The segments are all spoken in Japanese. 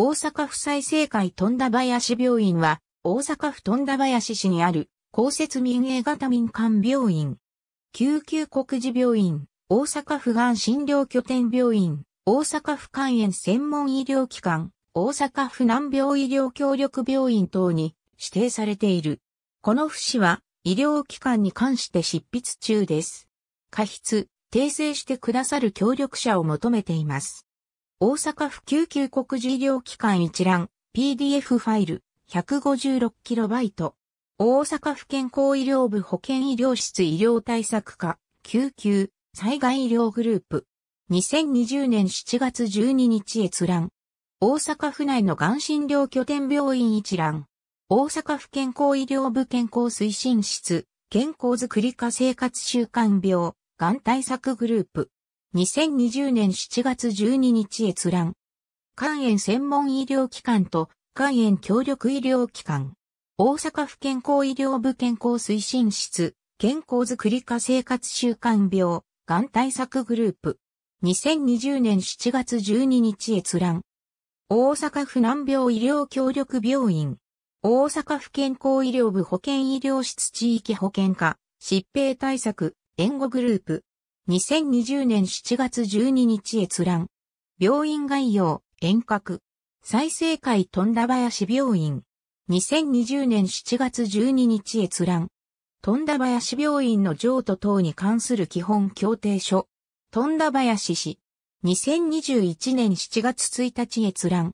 大阪府済生会富田林病院は、大阪府富田林市にある、公設民営型民間病院。救急国示病院、大阪府がん診療拠点病院、大阪府肝炎専門医療機関、大阪府難病医療協力病院等に指定されている。この府市は、医療機関に関して執筆中です。過筆、訂正してくださる協力者を求めています。大阪府救急国事医療機関一覧、PDF ファイル、156KB。大阪府健康医療部保健医療室医療対策課、救急、災害医療グループ。2020年7月12日閲覧。大阪府内のがん診療拠点病院一覧。大阪府健康医療部健康推進室、健康づくり化生活習慣病、がん対策グループ。2020年7月12日閲覧。肝炎専門医療機関と肝炎協力医療機関。大阪府健康医療部健康推進室、健康づくり化生活習慣病、がん対策グループ。2020年7月12日閲覧。大阪府難病医療協力病院。大阪府健康医療部保健医療室地域保健課、疾病対策、援護グループ。2020年7月12日閲覧。病院概要、遠隔。再生会富田林病院。2020年7月12日閲覧。富田林病院の譲渡等に関する基本協定書。富田林市。2021年7月1日閲覧。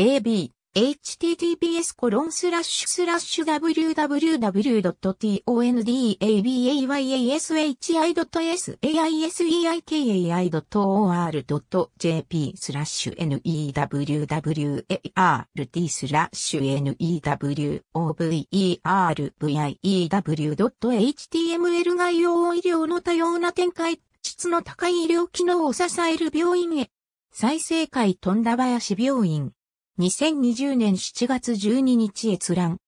AB。https コロンスラッシュスラッシュ w w w t o n d a b a y a s h i s a i s e i k a i o r j p スラッシュ newwart スラッシュ newoverviw.html 概要医療の多様な展開、質の高い医療機能を支える病院へ。再生会富田林病院。2020年7月12日閲覧。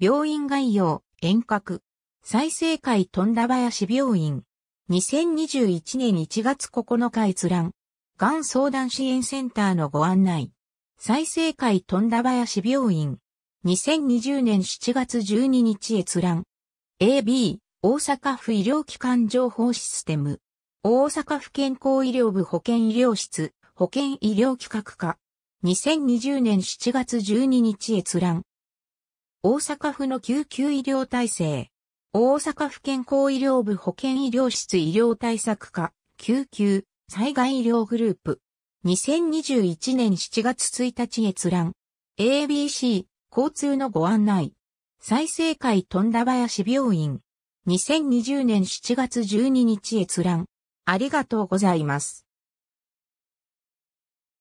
病院概要、遠隔。再生会富田林病院。2021年1月9日閲覧。がん相談支援センターのご案内。再生会富田林病院。2020年7月12日閲覧。AB、大阪府医療機関情報システム。大阪府健康医療部保健医療室、保健医療企画課。2020年7月12日閲覧。大阪府の救急医療体制。大阪府健康医療部保健医療室医療対策課、救急、災害医療グループ。2021年7月1日閲覧。ABC、交通のご案内。再生会富田林病院。2020年7月12日閲覧。ありがとうございます。